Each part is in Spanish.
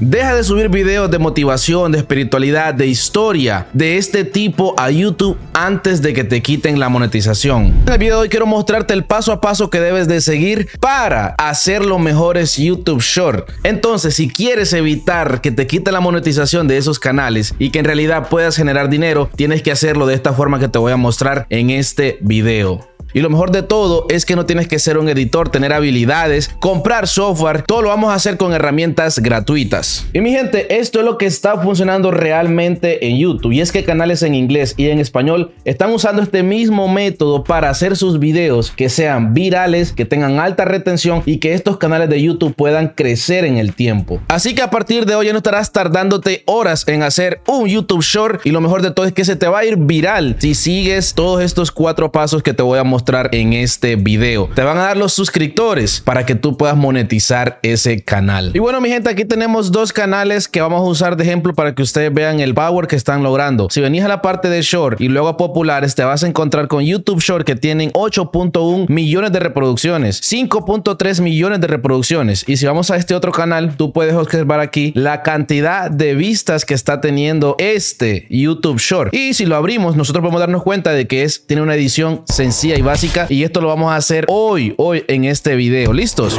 Deja de subir videos de motivación, de espiritualidad, de historia de este tipo a YouTube antes de que te quiten la monetización. En el video de hoy quiero mostrarte el paso a paso que debes de seguir para hacer los mejores YouTube Short. Entonces, si quieres evitar que te quiten la monetización de esos canales y que en realidad puedas generar dinero, tienes que hacerlo de esta forma que te voy a mostrar en este video. Y lo mejor de todo es que no tienes que ser un editor, tener habilidades, comprar software, todo lo vamos a hacer con herramientas gratuitas. Y mi gente, esto es lo que está funcionando realmente en YouTube y es que canales en inglés y en español están usando este mismo método para hacer sus videos que sean virales, que tengan alta retención y que estos canales de YouTube puedan crecer en el tiempo. Así que a partir de hoy ya no estarás tardándote horas en hacer un YouTube Short y lo mejor de todo es que se te va a ir viral si sigues todos estos cuatro pasos que te voy a mostrar en este video. Te van a dar los suscriptores para que tú puedas monetizar ese canal. Y bueno, mi gente, aquí tenemos dos canales que vamos a usar de ejemplo para que ustedes vean el power que están logrando. Si venís a la parte de Short y luego Populares, te vas a encontrar con YouTube Short que tienen 8.1 millones de reproducciones, 5.3 millones de reproducciones. Y si vamos a este otro canal, tú puedes observar aquí la cantidad de vistas que está teniendo este YouTube Short. Y si lo abrimos, nosotros podemos darnos cuenta de que es, tiene una edición sencilla y básica y esto lo vamos a hacer hoy, hoy en este video. ¿Listos?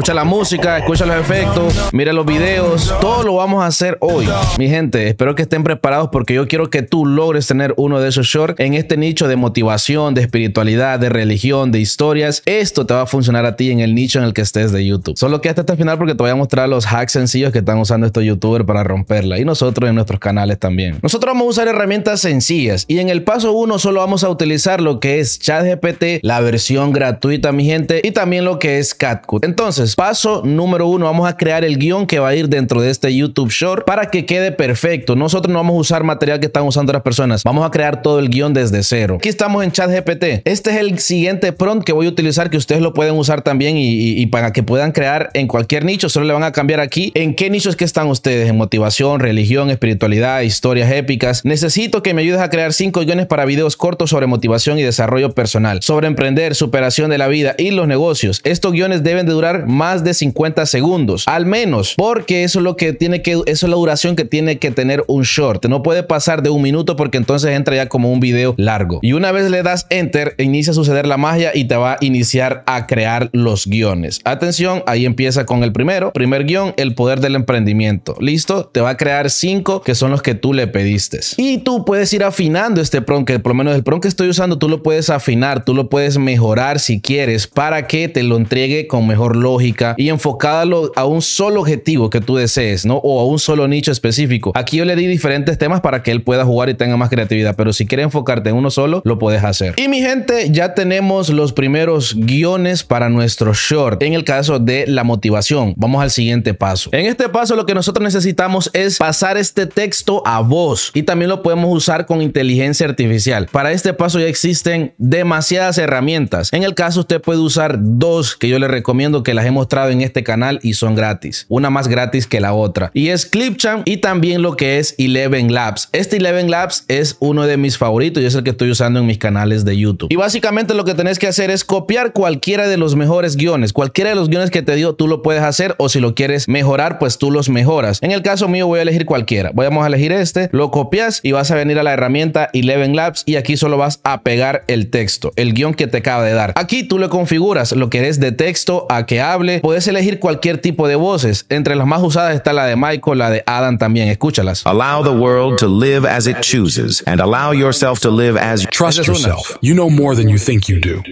Escucha la música, escucha los efectos, mira los videos. Todo lo vamos a hacer hoy. Mi gente, espero que estén preparados porque yo quiero que tú logres tener uno de esos shorts en este nicho de motivación, de espiritualidad, de religión, de historias. Esto te va a funcionar a ti en el nicho en el que estés de YouTube. Solo que hasta el final porque te voy a mostrar los hacks sencillos que están usando estos youtubers para romperla y nosotros en nuestros canales también. Nosotros vamos a usar herramientas sencillas y en el paso uno solo vamos a utilizar lo que es ChatGPT, la versión gratuita, mi gente, y también lo que es CatCut. Entonces, paso número uno, vamos a crear el guión que va a ir dentro de este YouTube Short para que quede perfecto. Nosotros no vamos a usar material que están usando las personas. Vamos a crear todo el guión desde cero. Aquí estamos en ChatGPT. Este es el siguiente prompt que voy a utilizar que ustedes lo pueden usar también y, para que puedan crear en cualquier nicho. Solo le van a cambiar aquí en qué nichos que están ustedes. En motivación, religión, espiritualidad, historias épicas. Necesito que me ayudes a crear 5 guiones para videos cortos sobre motivación y desarrollo personal, sobre emprender, superación de la vida y los negocios. Estos guiones deben de durar más más de 50 segundos, al menos, porque eso es lo que tiene que, eso es la duración que tiene que tener un short. No puede pasar de un minuto porque entonces entra ya como un video largo. Y una vez le das enter, inicia a suceder la magia y te va a iniciar a crear los guiones. Atención, ahí empieza con el primero. Primer guión, el poder del emprendimiento. Listo, te va a crear cinco que son los que tú le pediste. Y tú puedes ir afinando este prompt, que por lo menos el prompt que estoy usando, tú lo puedes afinar, tú lo puedes mejorar si quieres para que te lo entregue con mejor lógica y enfocada a, un solo objetivo que tú desees, ¿no? O a un solo nicho específico. Aquí yo le di diferentes temas para que él pueda jugar y tenga más creatividad, pero si quiere enfocarte en uno solo, lo puedes hacer. Y mi gente, ya tenemos los primeros guiones para nuestro short. En el caso de la motivación, vamos al siguiente paso. En este paso lo que nosotros necesitamos es pasar este texto a voz y también lo podemos usar con inteligencia artificial. Para este paso ya existen demasiadas herramientas. En el caso usted puede usar dos que yo le recomiendo que la gente mostrado en este canal y son gratis, una más gratis que la otra. Y es Clipchamp y también lo que es Eleven Labs. Este Eleven Labs es uno de mis favoritos y es el que estoy usando en mis canales de YouTube. Y básicamente lo que tenés que hacer es copiar cualquiera de los mejores guiones. Cualquiera de los guiones que te dio tú lo puedes hacer o si lo quieres mejorar pues tú los mejoras. En el caso mío voy a elegir cualquiera. Vamos a elegir este, lo copias y vas a venir a la herramienta Eleven Labs y aquí solo vas a pegar el texto, el guión que te acaba de dar. Aquí tú le configuras lo que eres de texto a que hable puedes elegir cualquier tipo de voces. Entre las más usadas está la de Michael, la de Adam también. Escúchalas. Allow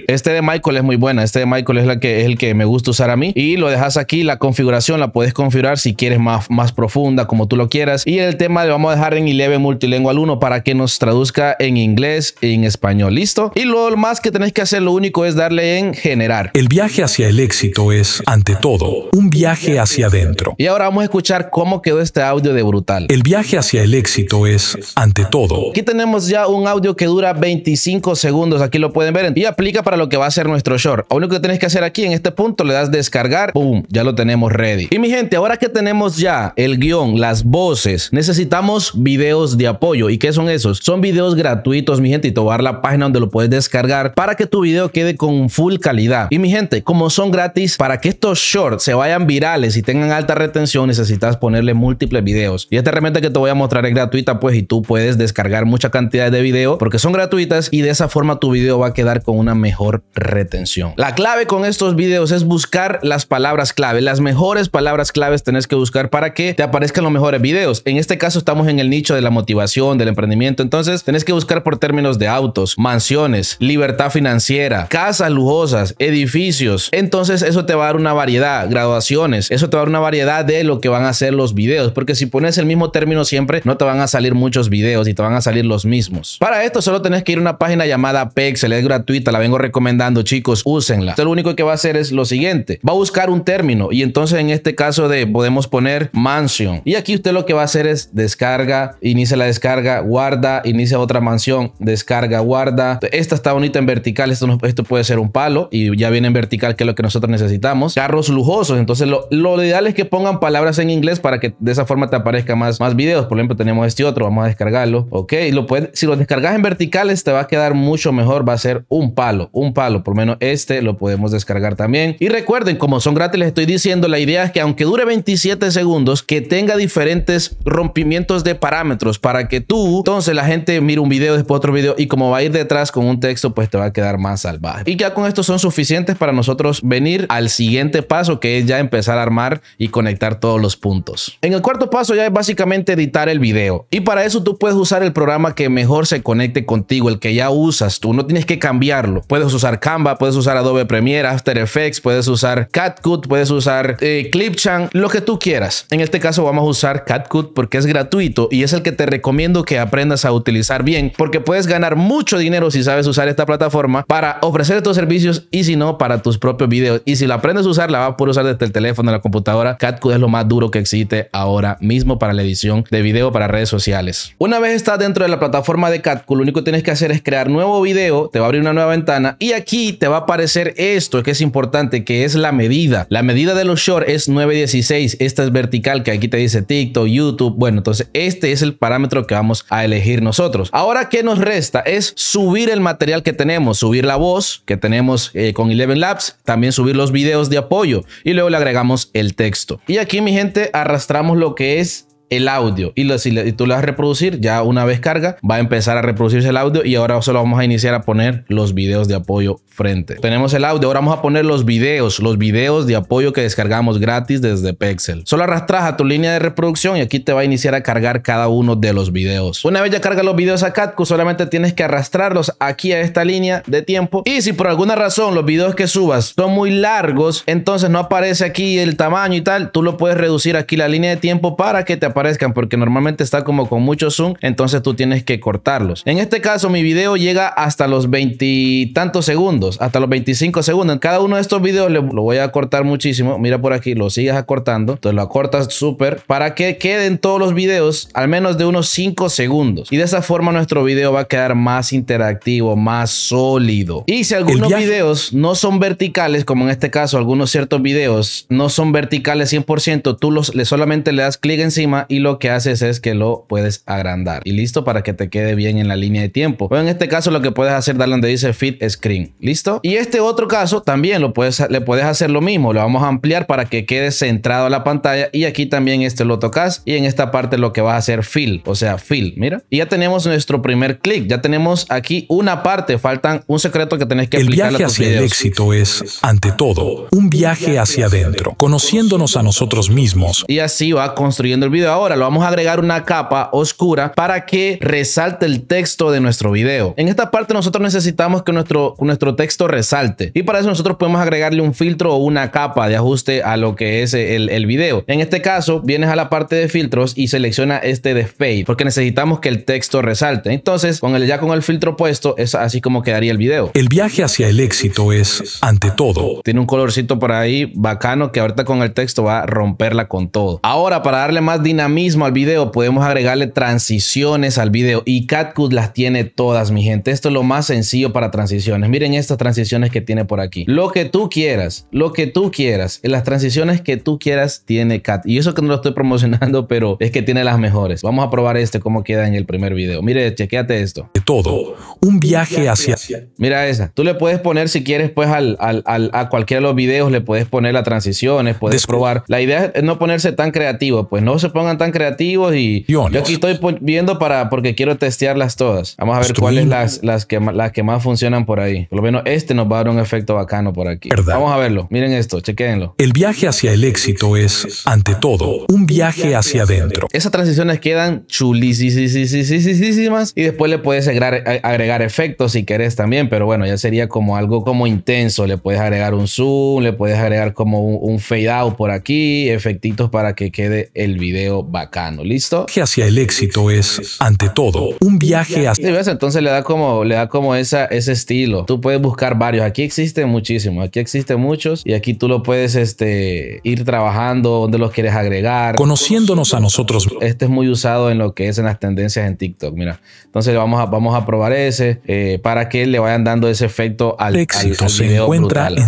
Este de Michael es muy buena. Este de Michael es la que es el que me gusta usar a mí y lo dejas aquí la configuración la puedes configurar si quieres más más profunda como tú lo quieras y el tema le vamos a dejar en 11 Multilingual 1 para que nos traduzca en inglés y en español. ¿Listo? Y lo más que tenés que hacer lo único es darle en generar. El viaje hacia el éxito es ante todo, un viaje hacia adentro. Y ahora vamos a escuchar cómo quedó este audio de Brutal. El viaje hacia el éxito es, ante todo. Aquí tenemos ya un audio que dura 25 segundos, aquí lo pueden ver, y aplica para lo que va a ser nuestro short. Lo único que tienes que hacer aquí en este punto, le das descargar, ¡Pum! Ya lo tenemos ready. Y mi gente, ahora que tenemos ya el guión, las voces, necesitamos videos de apoyo. ¿Y qué son esos? Son videos gratuitos, mi gente, y te voy a dar la página donde lo puedes descargar para que tu video quede con full calidad. Y mi gente, como son gratis, ¿para qué? estos shorts se vayan virales y tengan alta retención, necesitas ponerle múltiples videos. Y esta herramienta que te voy a mostrar es gratuita, pues, y tú puedes descargar mucha cantidad de video porque son gratuitas y de esa forma tu video va a quedar con una mejor retención. La clave con estos videos es buscar las palabras clave. Las mejores palabras claves tenés que buscar para que te aparezcan los mejores videos. En este caso estamos en el nicho de la motivación, del emprendimiento. Entonces tenés que buscar por términos de autos, mansiones, libertad financiera, casas lujosas, edificios. Entonces eso te va a dar una variedad, graduaciones, eso te va a dar una variedad de lo que van a ser los videos, porque si pones el mismo término siempre, no te van a salir muchos videos y te van a salir los mismos. Para esto solo tenés que ir a una página llamada Pexel, es gratuita, la vengo recomendando chicos, úsenla. usted lo único que va a hacer es lo siguiente, va a buscar un término y entonces en este caso de podemos poner mansion y aquí usted lo que va a hacer es descarga, inicia la descarga, guarda, inicia otra mansión, descarga, guarda. Esta está bonita en vertical, esto, esto puede ser un palo y ya viene en vertical que es lo que nosotros necesitamos carros lujosos. Entonces, lo, ideal es que pongan palabras en inglés para que de esa forma te aparezca más, más videos. Por ejemplo, tenemos este otro, vamos a descargarlo. Ok, lo puedes, si lo descargas en verticales, te va a quedar mucho mejor. Va a ser un palo, un palo. Por lo menos este lo podemos descargar también. Y recuerden, como son gratis, les estoy diciendo, la idea es que aunque dure 27 segundos, que tenga diferentes rompimientos de parámetros para que tú, entonces la gente mire un video, después otro video y como va a ir detrás con un texto, pues te va a quedar más salvaje. Y ya con esto son suficientes para nosotros venir al siguiente paso que es ya empezar a armar y conectar todos los puntos. En el cuarto paso ya es básicamente editar el video y para eso tú puedes usar el programa que mejor se conecte contigo, el que ya usas tú, no tienes que cambiarlo. Puedes usar Canva, puedes usar Adobe Premiere, After Effects, puedes usar Catcut, puedes usar eh, Clipchamp, lo que tú quieras. En este caso vamos a usar Catcut porque es gratuito y es el que te recomiendo que aprendas a utilizar bien porque puedes ganar mucho dinero si sabes usar esta plataforma para ofrecer estos servicios y si no para tus propios videos y si lo aprendes Usar la usarla, vas a poder usar desde el teléfono, la computadora. CapCut es lo más duro que existe ahora mismo para la edición de video para redes sociales. Una vez estás dentro de la plataforma de CapCut, lo único que tienes que hacer es crear nuevo video, te va a abrir una nueva ventana y aquí te va a aparecer esto que es importante, que es la medida. La medida de los shorts es 916. Esta es vertical, que aquí te dice TikTok, YouTube. Bueno, entonces este es el parámetro que vamos a elegir nosotros. Ahora, ¿qué nos resta? Es subir el material que tenemos, subir la voz que tenemos eh, con 11 Labs, también subir los videos de apoyo y luego le agregamos el texto. Y aquí mi gente arrastramos lo que es el audio y, tú le vas a reproducir, ya una vez carga, va a empezar a reproducirse el audio y ahora solo vamos a iniciar a poner los videos de apoyo frente. Tenemos el audio, ahora vamos a poner los videos, los videos de apoyo que descargamos gratis desde Pexel. Solo arrastras a tu línea de reproducción y aquí te va a iniciar a cargar cada uno de los videos. Una vez ya cargas los videos a katku. solamente tienes que arrastrarlos aquí a esta línea de tiempo y si por alguna razón los videos que subas son muy largos, entonces no aparece aquí el tamaño y tal, tú lo puedes reducir aquí la línea de tiempo para que te aparezcan porque normalmente está como con mucho zoom, entonces tú tienes que cortarlos. En este caso mi video llega hasta los veintitantos segundos, hasta los 25 segundos. cada uno de estos videos lo voy a cortar muchísimo. Mira por aquí, lo sigues acortando, entonces lo acortas súper para que queden todos los videos al menos de unos 5 segundos. Y de esa forma nuestro video va a quedar más interactivo, más sólido. Y si algunos videos no son verticales, como en este caso algunos ciertos videos no son verticales 100%, tú los, le solamente le das clic encima y lo que haces es que lo puedes agrandar. Y listo para que te quede bien en la línea de tiempo. o en este caso lo que puedes hacer, darle donde dice Fit Screen. ¿Listo? Y este otro caso también lo puedes, le puedes hacer lo mismo. Lo vamos a ampliar para que quede centrado a la pantalla. Y aquí también este lo tocas. Y en esta parte lo que vas a hacer Fill. O sea, Fill. Mira. Y ya tenemos nuestro primer clic. Ya tenemos aquí una parte. Faltan un secreto que tenés que el aplicar viaje hacia el éxito es, ante todo, un viaje hacia adentro. Conociéndonos a nosotros mismos. Y así va construyendo el video ahora lo vamos a agregar una capa oscura para que resalte el texto de nuestro video. En esta parte nosotros necesitamos que nuestro, nuestro texto resalte y para eso nosotros podemos agregarle un filtro o una capa de ajuste a lo que es el, el video. En este caso vienes a la parte de filtros y selecciona este de fade porque necesitamos que el texto resalte. Entonces con el, ya con el filtro puesto es así como quedaría el video. El viaje hacia el éxito es ante todo. Tiene un colorcito por ahí bacano que ahorita con el texto va a romperla con todo. Ahora para darle más dinámica mismo al video podemos agregarle transiciones al video y CatCut las tiene todas, mi gente. Esto es lo más sencillo para transiciones. Miren estas transiciones que tiene por aquí. Lo que tú quieras, lo que tú quieras, en las transiciones que tú quieras tiene Cat. Y eso que no lo estoy promocionando, pero es que tiene las mejores. Vamos a probar este cómo queda en el primer video. Mire, chequeate esto. De todo, un viaje hacia... Mira esa. Tú le puedes poner si quieres pues a cualquiera de los videos le puedes poner las transiciones, puedes probar. La idea es no ponerse tan creativo, pues no se pongan tan creativos y yo aquí estoy viendo para porque quiero testearlas todas. Vamos a ver cuáles las, que, las que más funcionan por ahí. Por lo menos este nos va a dar un efecto bacano por aquí. Vamos a verlo. Miren esto, chequéenlo. El viaje hacia el éxito es, ante todo, un viaje hacia adentro. Esas transiciones quedan chulísimas y después le puedes agregar, efectos si querés también, pero bueno, ya sería como algo como intenso. Le puedes agregar un zoom, le puedes agregar como un, un fade out por aquí, efectitos para que quede el video bacano, ¿listo? Que hacia el éxito es, ante todo, un viaje hacia... Entonces le da como, le da como esa, ese estilo. Tú puedes buscar varios. Aquí existen muchísimos, aquí existen muchos y aquí tú lo puedes este, ir trabajando, donde los quieres agregar. Conociéndonos a nosotros. Este es muy usado en lo que es en las tendencias en TikTok, mira. Entonces vamos a, vamos a probar ese eh, para que le vayan dando ese efecto al, éxito. brutal.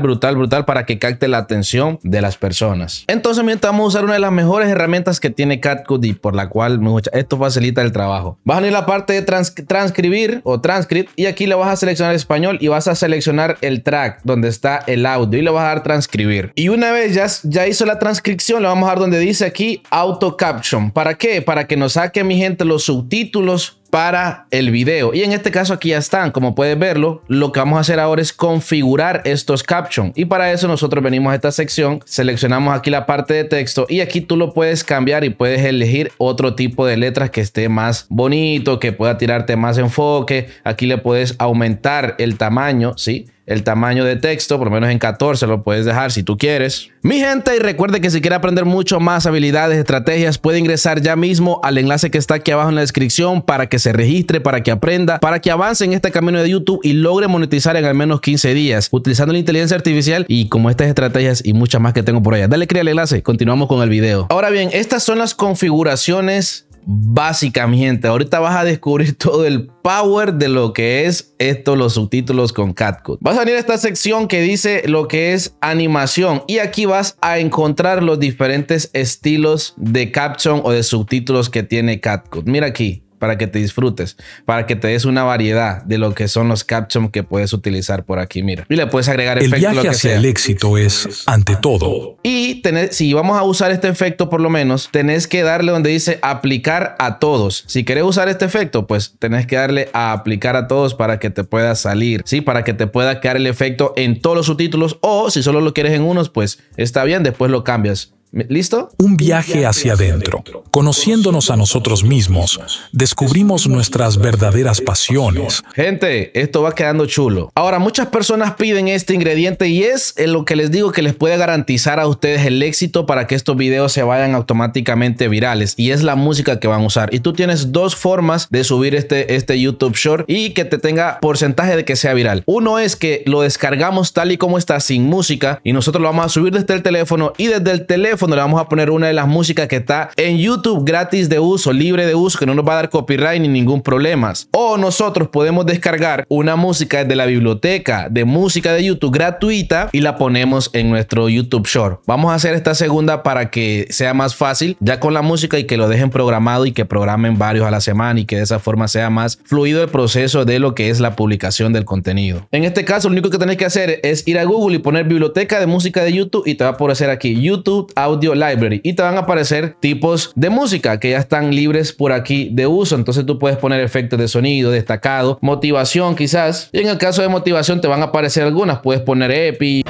brutal, brutal, para que capte la atención de las personas. Entonces, mientras vamos a usar una de las mejores herramientas que tiene CatCut y por la cual esto facilita el trabajo. Vas a a la parte de transcribir o transcript y aquí le vas a seleccionar español y vas a seleccionar el track donde está el audio y le vas a dar transcribir. Y una vez ya, ya hizo la transcripción, le vamos a dar donde dice aquí auto caption. ¿Para qué? Para que nos saque mi gente los subtítulos para el video. Y en este caso aquí ya están, como puedes verlo, lo que vamos a hacer ahora es configurar estos captions. Y para eso nosotros venimos a esta sección, seleccionamos aquí la parte de texto y aquí tú lo puedes cambiar y puedes elegir otro tipo de letras que esté más bonito, que pueda tirarte más enfoque. Aquí le puedes aumentar el tamaño, ¿sí? el tamaño de texto, por lo menos en 14 lo puedes dejar si tú quieres. Mi gente, y recuerde que si quiere aprender mucho más habilidades, estrategias, puede ingresar ya mismo al enlace que está aquí abajo en la descripción para que se registre, para que aprenda, para que avance en este camino de YouTube y logre monetizar en al menos 15 días utilizando la inteligencia artificial y como estas estrategias y muchas más que tengo por allá. Dale clic al enlace, continuamos con el video. Ahora bien, estas son las configuraciones básicamente Ahorita vas a descubrir todo el power de lo que es esto, los subtítulos con Cut. Vas a venir a esta sección que dice lo que es animación y aquí vas a encontrar los diferentes estilos de caption o de subtítulos que tiene Cut. Mira aquí, para que te disfrutes, para que te des una variedad de lo que son los captions que puedes utilizar por aquí. Mira, y le puedes agregar el efecto, viaje hacia el éxito es ante todo. Y si vamos a usar este efecto, por lo menos tenés que darle donde dice aplicar a todos. Si quieres usar este efecto, pues tenés que darle a aplicar a todos para que te pueda salir, sí, para que te pueda crear el efecto en todos los subtítulos o si solo lo quieres en unos, pues está bien, después lo cambias. ¿Listo? Un viaje hacia adentro. Conociéndonos a nosotros mismos, descubrimos nuestras verdaderas pasiones. Gente, esto va quedando chulo. Ahora, muchas personas piden este ingrediente y es eh, lo que les digo que les puede garantizar a ustedes el éxito para que estos videos se vayan automáticamente virales y es la música que van a usar. Y tú tienes dos formas de subir este, este YouTube Short y que te tenga porcentaje de que sea viral. Uno es que lo descargamos tal y como está sin música y nosotros lo vamos a subir desde el teléfono y desde el teléfono donde le vamos a poner una de las músicas que está en YouTube gratis de uso, libre de uso, que no nos va a dar copyright ni ningún problema. O nosotros podemos descargar una música de la biblioteca de música de YouTube gratuita y la ponemos en nuestro YouTube Short. Vamos a hacer esta segunda para que sea más fácil, ya con la música y que lo dejen programado y que programen varios a la semana y que de esa forma sea más fluido el proceso de lo que es la publicación del contenido. En este caso, lo único que tenés que hacer es ir a Google y poner biblioteca de música de YouTube y te va a aparecer aquí YouTube Audio Library y te van a aparecer tipos de música que ya están libres por aquí de uso. Entonces tú puedes poner efectos de sonido, destacado, motivación quizás. Y en el caso de motivación te van a aparecer algunas. Puedes poner EPI.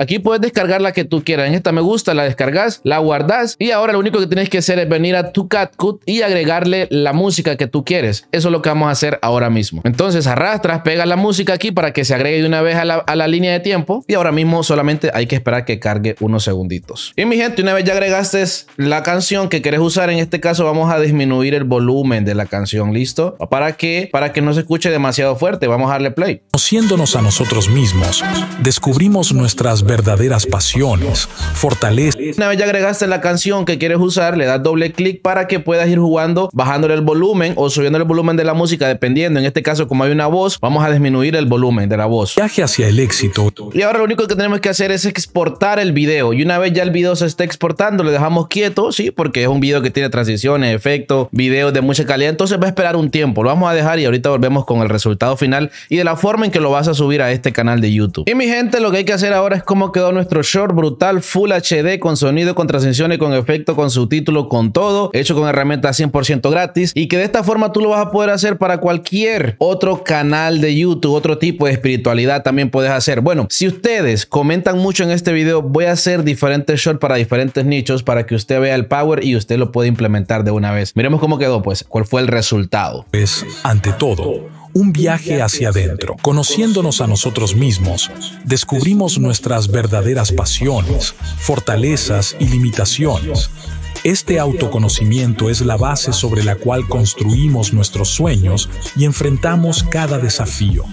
Aquí puedes descargar la que tú quieras. En esta me gusta, la descargas, la guardas y ahora lo único que tienes que hacer es venir a tu CatCut y agregarle la música que tú quieres. Eso es lo que vamos a hacer ahora mismo. Entonces arrastras, pegas la música aquí para que se agregue de una vez a la, línea de tiempo y ahora mismo solamente hay que esperar que cargue unos segunditos. Y mi gente, una vez ya agregaste la canción que querés usar, en este caso vamos a disminuir el volumen de la canción, ¿listo? ¿Para que Para que no se escuche demasiado fuerte. Vamos a darle play. Conociéndonos a nosotros mismos, descubrimos nuestras verdaderas pasiones, fortaleza. Una vez ya agregaste la canción que quieres usar, le das doble clic para que puedas ir jugando, bajándole el volumen o subiendo el volumen de la música, dependiendo. En este caso, como hay una voz, vamos a disminuir el volumen de la voz. Viaje hacia el éxito. Y ahora lo único que tenemos que hacer es exportar el video. Y una vez ya el video se esté exportando, le dejamos quieto, sí, porque es un video que tiene transiciones, efectos, videos de mucha calidad. Entonces va a esperar un tiempo. Lo vamos a dejar y ahorita volvemos con el resultado final y de la forma en que lo vas a subir a este canal de YouTube. Y mi gente, lo que hay que hacer ahora es como quedó nuestro short brutal Full HD con sonido, con y con efecto, con subtítulo, con todo, hecho con herramientas 100% gratis y que de esta forma tú lo vas a poder hacer para cualquier otro canal de YouTube, otro tipo de espiritualidad también puedes hacer. Bueno, si ustedes comentan mucho en este video, voy a hacer diferentes shorts para diferentes nichos para que usted vea el power y usted lo puede implementar de una vez. Miremos cómo quedó pues, cuál fue el resultado. Es ante todo un viaje hacia adentro. Conociéndonos a nosotros mismos, descubrimos nuestras verdaderas pasiones, fortalezas y limitaciones. Este autoconocimiento es la base sobre la cual construimos nuestros sueños y enfrentamos cada desafío.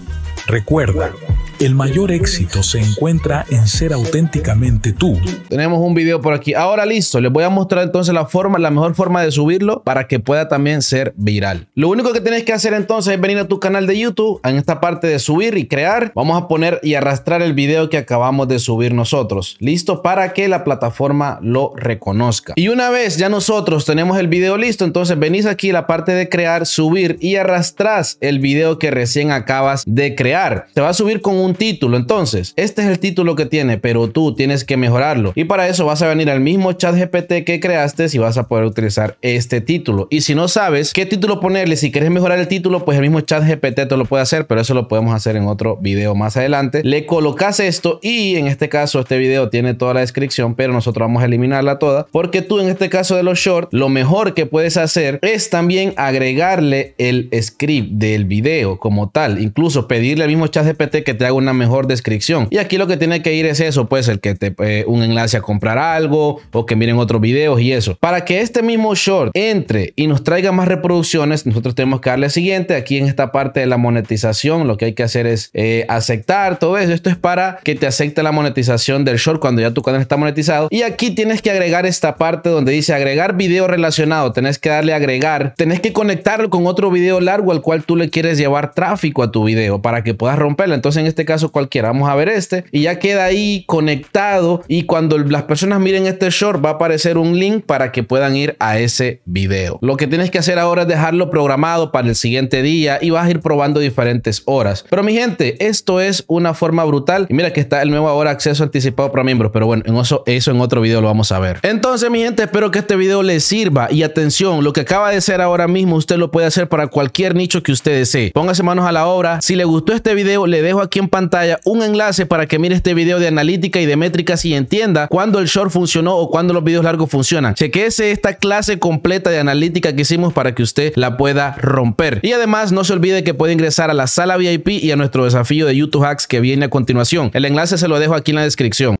Recuerda, el mayor éxito se encuentra en ser auténticamente tú. Tenemos un video por aquí. Ahora listo, les voy a mostrar entonces la forma, la mejor forma de subirlo para que pueda también ser viral. Lo único que tienes que hacer entonces es venir a tu canal de YouTube, en esta parte de subir y crear, vamos a poner y arrastrar el video que acabamos de subir nosotros. Listo para que la plataforma lo reconozca. Y una vez ya nosotros tenemos el video listo, entonces venís aquí a la parte de crear, subir y arrastras el video que recién acabas de crear. Te va a subir con un un título. Entonces, este es el título que tiene, pero tú tienes que mejorarlo. Y para eso vas a venir al mismo chat GPT que creaste si vas a poder utilizar este título. Y si no sabes qué título ponerle, si quieres mejorar el título, pues el mismo chat GPT te lo puede hacer, pero eso lo podemos hacer en otro video más adelante. Le colocas esto y en este caso este video tiene toda la descripción, pero nosotros vamos a eliminarla toda porque tú en este caso de los short lo mejor que puedes hacer es también agregarle el script del video como tal, incluso pedirle al mismo chat GPT que te haga una mejor descripción. Y aquí lo que tiene que ir es eso, pues el que te eh, un enlace a comprar algo o que miren otros videos y eso. Para que este mismo short entre y nos traiga más reproducciones, nosotros tenemos que darle siguiente. Aquí en esta parte de la monetización, lo que hay que hacer es eh, aceptar todo eso. Esto es para que te acepte la monetización del short cuando ya tu canal está monetizado. Y aquí tienes que agregar esta parte donde dice agregar video relacionado. Tenés que darle agregar. Tenés que conectarlo con otro video largo al cual tú le quieres llevar tráfico a tu video para que puedas romperla Entonces en este caso cualquiera. Vamos a ver este. Y ya queda ahí conectado. Y cuando las personas miren este short, va a aparecer un link para que puedan ir a ese video. Lo que tienes que hacer ahora es dejarlo programado para el siguiente día y vas a ir probando diferentes horas. Pero mi gente, esto es una forma brutal. Y mira que está el nuevo ahora acceso anticipado para miembros. Pero bueno, en eso, eso en otro video lo vamos a ver. Entonces, mi gente, espero que este video les sirva. Y atención, lo que acaba de ser ahora mismo, usted lo puede hacer para cualquier nicho que usted desee. Póngase manos a la obra. Si le gustó este video, le dejo aquí en pantalla un enlace para que mire este video de analítica y de métricas y entienda cuándo el short funcionó o cuándo los videos largos funcionan. Chequese esta clase completa de analítica que hicimos para que usted la pueda romper. Y además no se olvide que puede ingresar a la sala VIP y a nuestro desafío de YouTube Hacks que viene a continuación. El enlace se lo dejo aquí en la descripción.